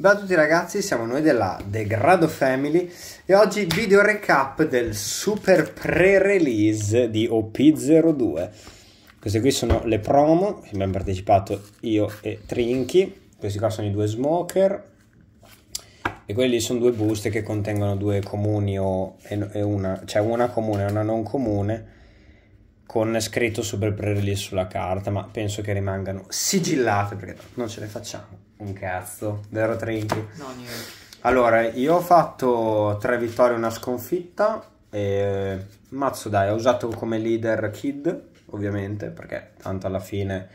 Ciao a tutti ragazzi, siamo noi della Degrado Family e oggi video recap del super pre-release di OP02. Queste qui sono le promo, ci abbiamo partecipato io e Trinky, questi qua sono i due smoker e quelli sono due buste che contengono due comuni o, e una, cioè una comune e una non comune con scritto super pre-release sulla carta, ma penso che rimangano sigillate perché non ce le facciamo. Un cazzo, vero Trinity? No, niente. Allora, io ho fatto tre vittorie e una sconfitta. E... Mazzo dai, ho usato come leader Kid, ovviamente, perché tanto alla fine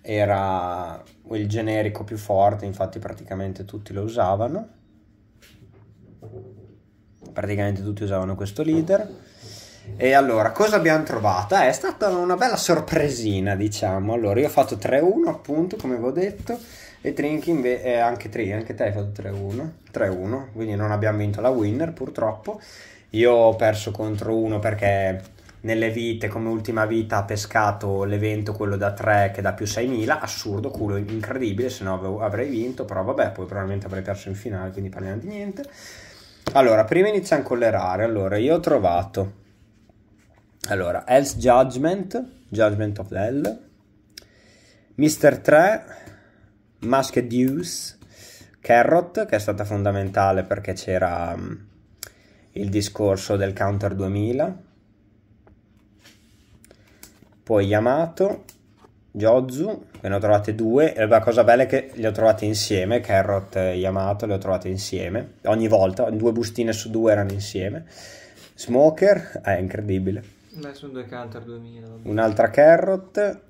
era il generico più forte, infatti praticamente tutti lo usavano. Praticamente tutti usavano questo leader. E allora, cosa abbiamo trovato? È stata una bella sorpresina, diciamo. Allora, io ho fatto 3-1, appunto, come vi ho detto e Trinchi inve- anche 3, anche te hai fatto 3-1, 3-1, quindi non abbiamo vinto la winner purtroppo. Io ho perso contro uno perché nelle vite, come ultima vita, ha pescato l'evento quello da 3 che da più 6.000, assurdo, culo, incredibile, se no avrei vinto, però vabbè, poi probabilmente avrei perso in finale, quindi parliamo di niente. Allora, prima iniziamo con le rare, allora io ho trovato, allora, Else Judgment, Judgment of Hell, Mister 3, Musk Deuce, Carrot, che è stata fondamentale perché c'era mm, il discorso del Counter 2000, poi Yamato, Jozu, ne ho trovate due, e la cosa bella è che le ho trovate insieme, Carrot e Yamato le ho trovate insieme, ogni volta, due bustine su due erano insieme, Smoker, è incredibile. Beh, sono due Counter 2000. Vabbè. Un'altra Carrot,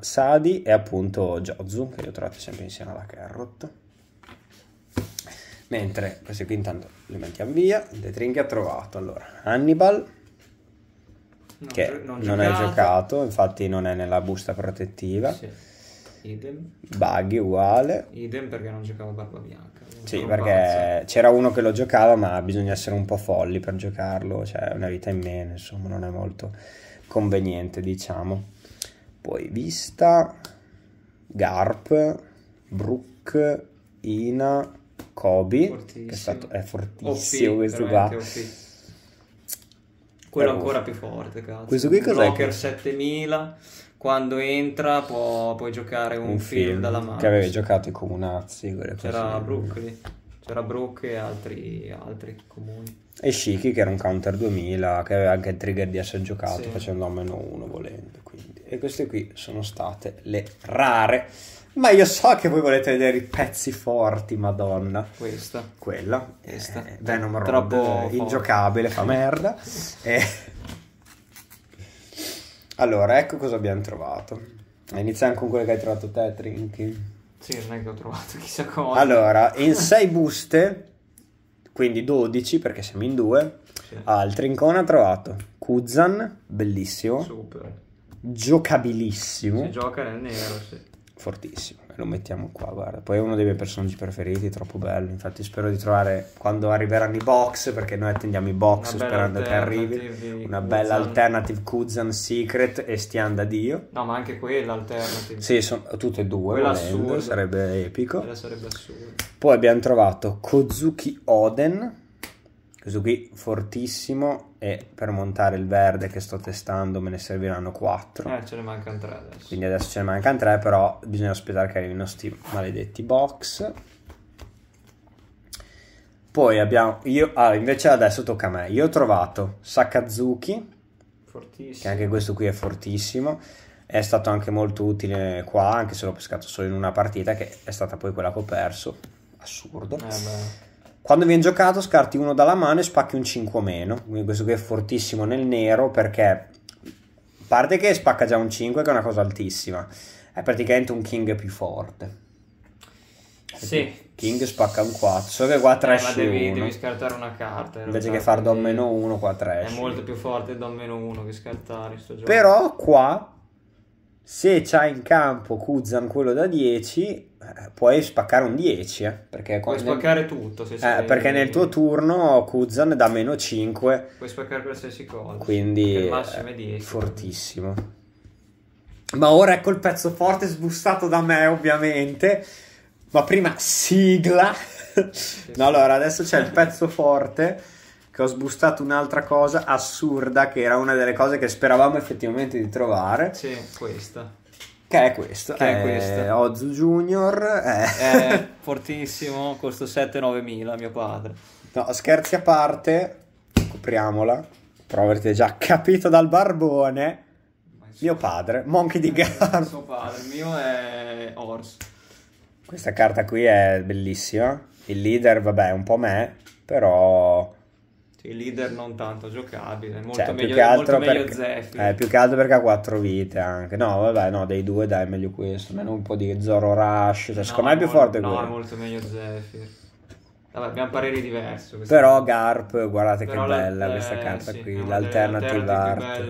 Sadi e appunto Jozu, che ho trovato sempre insieme alla Carrot. Mentre queste qui intanto le mettiamo via. De Trinchi ha trovato allora Hannibal, non che non, non è giocato, infatti non è nella busta protettiva. Sì. Idem. Buggy uguale. Idem perché non giocava Barba Bianca. Sì, perché c'era uno che lo giocava, ma bisogna essere un po' folli per giocarlo, cioè una vita in meno, insomma, non è molto conveniente, diciamo poi Vista, Garp, Brook, Ina, Kobe, che è, stato, è fortissimo OP, questo qua. OP. Quello oh. ancora più forte, cazzo. Questo qui cos'è? Joker 7000, quando entra può, puoi giocare un, un film, film dalla mano. Che avevi giocato i comunazzi. C'era Brook lì. C'era Brook e altri, altri comuni. E Shiki che era un counter 2000, che aveva anche il trigger di essere giocato sì. facendo a meno uno volendo. E queste qui sono state le rare. Ma io so che voi volete vedere i pezzi forti, madonna. Questa. Quella. Questa. Eh, Venom Rod, Troppo ingiocabile, fa merda. e... Eh. Allora, ecco cosa abbiamo trovato. Iniziamo con quello che hai trovato te, Trinky. Sì, non è che ho trovato chissà cosa. Allora, in 6 buste, quindi 12 perché siamo in due, sì. al Trincone ha trovato Kuzan, bellissimo. Super giocabilissimo. Si gioca nel nero, sì. Fortissimo. Eh, lo mettiamo qua, guarda. Poi è uno dei miei personaggi preferiti, troppo bello. Infatti spero di trovare quando arriveranno i box, perché noi attendiamo i box una sperando che arrivi. Una bella alternative Kuzan Secret e stiamo da Dio. No, ma anche quella alternative. Sì, sono tutte e due. Quella volendo, Sarebbe epico. Quella sarebbe assurda. Poi abbiamo trovato Kozuki Oden questo qui fortissimo e per montare il verde che sto testando me ne serviranno 4 eh ce ne mancano 3 adesso quindi adesso ce ne mancano 3 però bisogna aspettare che arrivino questi maledetti box poi abbiamo io allora ah, invece adesso tocca a me io ho trovato Sakazuki fortissimo che anche questo qui è fortissimo è stato anche molto utile qua anche se l'ho pescato solo in una partita che è stata poi quella che ho perso assurdo eh beh quando viene giocato scarti uno dalla mano e spacchi un 5 meno, quindi questo qui è fortissimo nel nero perché a parte che spacca già un 5 che è una cosa altissima, è praticamente un king più forte. sì. King spacca un 4, che qua trash eh, devi, devi, scartare una carta. In Invece che far Dom meno 1, qua trash. È molto più forte Dom meno 1 che scartare gioco. Però qua se c'ha in campo Kuzan quello da 10, eh, puoi spaccare un 10, eh, perché puoi nel... spaccare tutto. Se eh, perché nel tuo turno Kuzan da meno 5. Puoi spaccare qualsiasi cosa. Quindi il massimo è 10. Eh, fortissimo. Ma ora ecco il pezzo forte sbustato da me, ovviamente. Ma prima sigla. no, allora adesso c'è il pezzo forte che ho sbustato un'altra cosa assurda che era una delle cose che speravamo effettivamente di trovare. Sì, questa. Che è questo? Che è, è eh, questo? Ozu Junior è... Eh. è fortissimo, costa 7-9 mila mio padre. No, scherzi a parte, copriamola. Però avrete già capito dal barbone. Mio padre, Monkey di Gar. Suo padre, il mio è Horse. Questa carta qui è bellissima. Il leader, vabbè, un po' me, però il leader non tanto giocabile, molto cioè, meglio, più che altro perché, Zephyr. Eh, più che altro perché ha quattro vite anche. No, vabbè, no, dei due dai, meglio questo. Meno un po' di Zoro Rush. Cioè, no, secondo me è più forte no, quello. No, molto meglio Zephyr. Vabbè, abbiamo pareri diversi. Però Garp, guardate Però che bella eh, questa carta sì, qui, l'alternative art,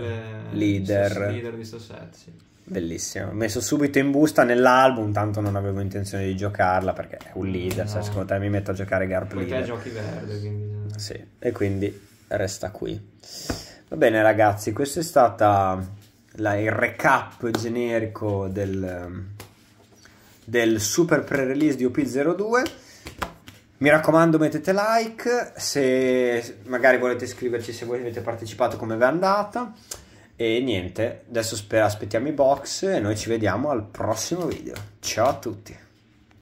leader. leader di set, sì. Bellissimo, messo subito in busta nell'album, tanto non avevo intenzione di giocarla perché è un leader, cioè, no. se secondo te mi metto a giocare Garp Poi leader. Poi te giochi verde, quindi sì, e quindi resta qui. Va bene ragazzi, questo è stato il recap generico del, del super pre-release di UP02. Mi raccomando mettete like, se magari volete scriverci se voi avete partecipato come vi è andata. E niente, adesso aspettiamo i box e noi ci vediamo al prossimo video. Ciao a tutti!